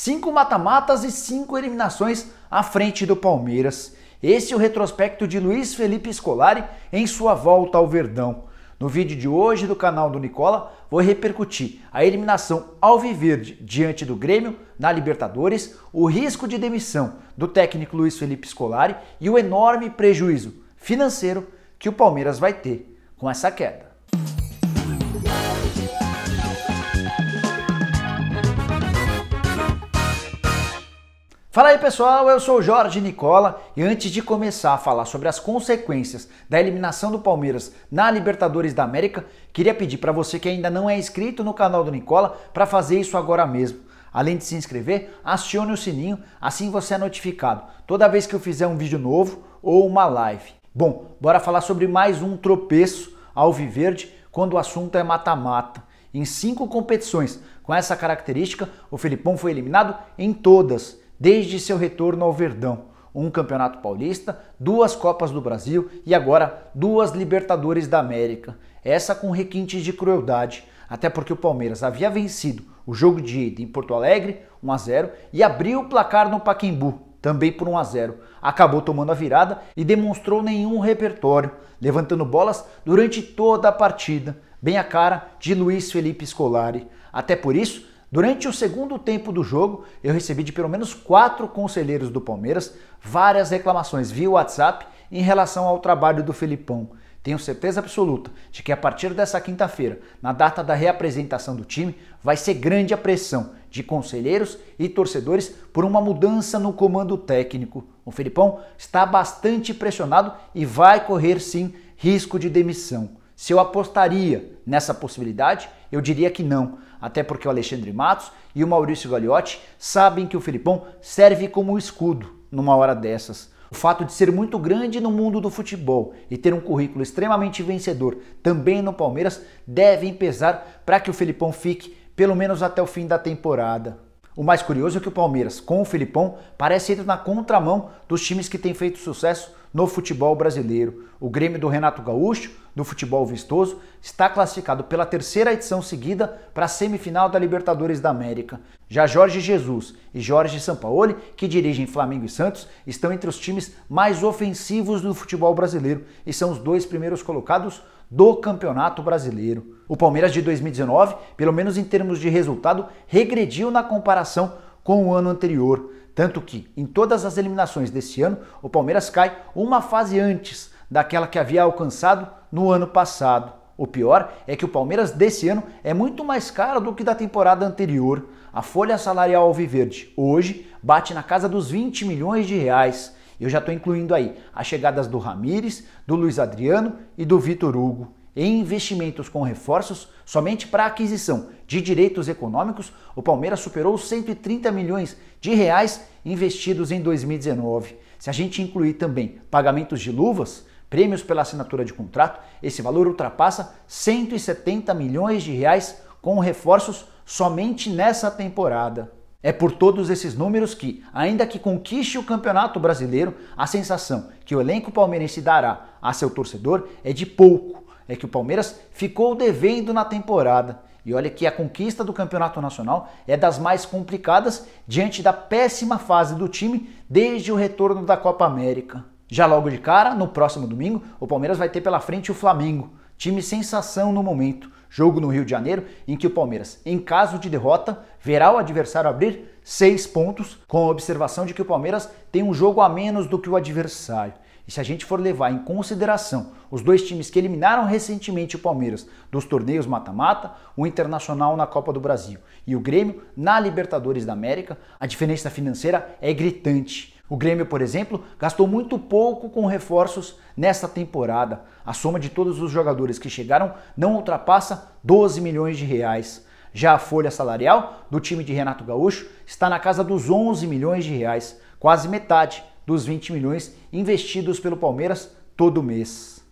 Cinco mata-matas e cinco eliminações à frente do Palmeiras. Esse é o retrospecto de Luiz Felipe Scolari em sua volta ao Verdão. No vídeo de hoje do canal do Nicola, vou repercutir a eliminação alviverde diante do Grêmio na Libertadores, o risco de demissão do técnico Luiz Felipe Scolari e o enorme prejuízo financeiro que o Palmeiras vai ter com essa queda. Fala aí pessoal, eu sou Jorge Nicola e antes de começar a falar sobre as consequências da eliminação do Palmeiras na Libertadores da América, queria pedir para você que ainda não é inscrito no canal do Nicola para fazer isso agora mesmo. Além de se inscrever, acione o sininho, assim você é notificado toda vez que eu fizer um vídeo novo ou uma live. Bom, bora falar sobre mais um tropeço alviverde quando o assunto é mata-mata. Em cinco competições com essa característica, o Felipão foi eliminado em todas desde seu retorno ao Verdão. Um Campeonato Paulista, duas Copas do Brasil e agora duas Libertadores da América. Essa com requintes de crueldade, até porque o Palmeiras havia vencido o jogo de ida em Porto Alegre, 1 a 0, e abriu o placar no Paquembu, também por 1 a 0. Acabou tomando a virada e demonstrou nenhum repertório, levantando bolas durante toda a partida, bem a cara de Luiz Felipe Scolari. Até por isso, Durante o segundo tempo do jogo, eu recebi de pelo menos quatro conselheiros do Palmeiras várias reclamações via WhatsApp em relação ao trabalho do Felipão. Tenho certeza absoluta de que a partir dessa quinta-feira, na data da reapresentação do time, vai ser grande a pressão de conselheiros e torcedores por uma mudança no comando técnico. O Felipão está bastante pressionado e vai correr sim risco de demissão. Se eu apostaria nessa possibilidade, eu diria que não, até porque o Alexandre Matos e o Maurício Gagliotti sabem que o Filipão serve como escudo numa hora dessas. O fato de ser muito grande no mundo do futebol e ter um currículo extremamente vencedor também no Palmeiras devem pesar para que o Felipão fique pelo menos até o fim da temporada. O mais curioso é que o Palmeiras, com o Filipão, parece ir na contramão dos times que têm feito sucesso no futebol brasileiro. O Grêmio do Renato Gaúcho, do futebol vistoso, está classificado pela terceira edição seguida para a semifinal da Libertadores da América. Já Jorge Jesus e Jorge Sampaoli, que dirigem Flamengo e Santos, estão entre os times mais ofensivos do futebol brasileiro e são os dois primeiros colocados do Campeonato Brasileiro. O Palmeiras de 2019, pelo menos em termos de resultado, regrediu na comparação com o ano anterior. Tanto que, em todas as eliminações desse ano, o Palmeiras cai uma fase antes daquela que havia alcançado no ano passado. O pior é que o Palmeiras desse ano é muito mais caro do que da temporada anterior. A folha salarial alviverde hoje bate na casa dos 20 milhões de reais. Eu já estou incluindo aí as chegadas do Ramires, do Luiz Adriano e do Vitor Hugo em investimentos com reforços somente para aquisição de direitos econômicos, o Palmeiras superou os 130 milhões de reais investidos em 2019. Se a gente incluir também pagamentos de luvas, prêmios pela assinatura de contrato, esse valor ultrapassa 170 milhões de reais com reforços somente nessa temporada. É por todos esses números que, ainda que conquiste o Campeonato Brasileiro, a sensação que o elenco palmeirense dará a seu torcedor é de pouco. É que o Palmeiras ficou devendo na temporada. E olha que a conquista do Campeonato Nacional é das mais complicadas diante da péssima fase do time desde o retorno da Copa América. Já logo de cara, no próximo domingo, o Palmeiras vai ter pela frente o Flamengo, time sensação no momento jogo no Rio de Janeiro, em que o Palmeiras, em caso de derrota, verá o adversário abrir seis pontos, com a observação de que o Palmeiras tem um jogo a menos do que o adversário. E se a gente for levar em consideração os dois times que eliminaram recentemente o Palmeiras dos torneios mata-mata, o Internacional na Copa do Brasil e o Grêmio na Libertadores da América, a diferença financeira é gritante. O Grêmio, por exemplo, gastou muito pouco com reforços nesta temporada. A soma de todos os jogadores que chegaram não ultrapassa 12 milhões de reais. Já a folha salarial do time de Renato Gaúcho está na casa dos 11 milhões de reais, quase metade dos 20 milhões investidos pelo Palmeiras todo mês.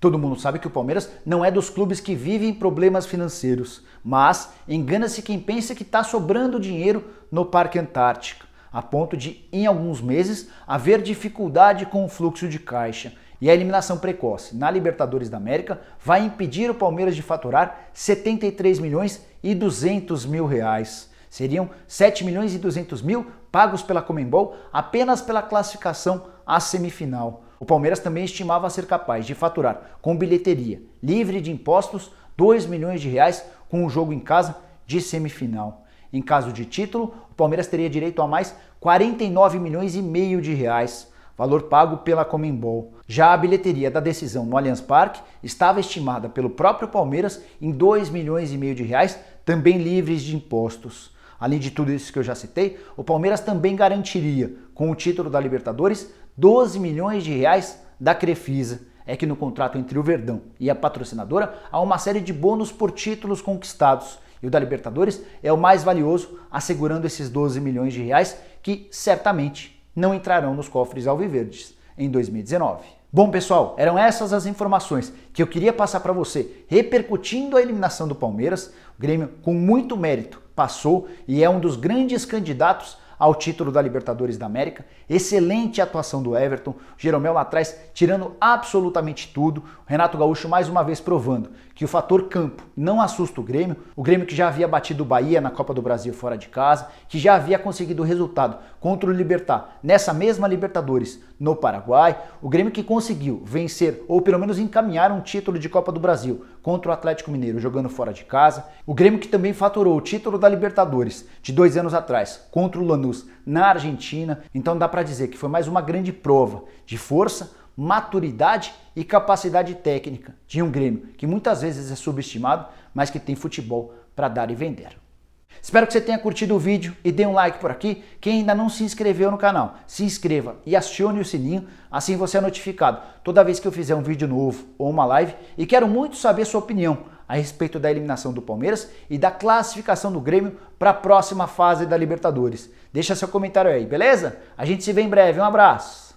Todo mundo sabe que o Palmeiras não é dos clubes que vivem problemas financeiros, mas engana-se quem pensa que está sobrando dinheiro no Parque Antártico a ponto de, em alguns meses, haver dificuldade com o fluxo de caixa. E a eliminação precoce na Libertadores da América vai impedir o Palmeiras de faturar 73 milhões e 200 mil reais. Seriam 7 milhões e 200 mil pagos pela Comembol apenas pela classificação à semifinal. O Palmeiras também estimava ser capaz de faturar com bilheteria livre de impostos 2 milhões de reais com o jogo em casa de semifinal. Em caso de título, o Palmeiras teria direito a mais 49 milhões e meio de reais, valor pago pela Comembol. Já a bilheteria da decisão no Allianz Parque estava estimada pelo próprio Palmeiras em 2 milhões e meio de reais, também livres de impostos. Além de tudo isso que eu já citei, o Palmeiras também garantiria, com o título da Libertadores, 12 milhões de reais da Crefisa. É que no contrato entre o Verdão e a patrocinadora há uma série de bônus por títulos conquistados e o da Libertadores é o mais valioso, assegurando esses 12 milhões de reais que certamente não entrarão nos cofres alviverdes em 2019. Bom, pessoal, eram essas as informações que eu queria passar para você, repercutindo a eliminação do Palmeiras. O Grêmio, com muito mérito, passou e é um dos grandes candidatos ao título da Libertadores da América. Excelente atuação do Everton, Jeromel lá atrás tirando absolutamente tudo. Renato Gaúcho mais uma vez provando que o fator campo não assusta o Grêmio, o Grêmio que já havia batido o Bahia na Copa do Brasil fora de casa, que já havia conseguido resultado contra o Libertar nessa mesma Libertadores no Paraguai, o Grêmio que conseguiu vencer ou pelo menos encaminhar um título de Copa do Brasil contra o Atlético Mineiro jogando fora de casa, o Grêmio que também faturou o título da Libertadores de dois anos atrás contra o Lanús na Argentina. Então dá para dizer que foi mais uma grande prova de força, maturidade e capacidade técnica de um Grêmio que muitas vezes é subestimado, mas que tem futebol para dar e vender. Espero que você tenha curtido o vídeo e dê um like por aqui. Quem ainda não se inscreveu no canal, se inscreva e acione o sininho, assim você é notificado toda vez que eu fizer um vídeo novo ou uma live. E quero muito saber sua opinião a respeito da eliminação do Palmeiras e da classificação do Grêmio para a próxima fase da Libertadores. Deixa seu comentário aí, beleza? A gente se vê em breve. Um abraço.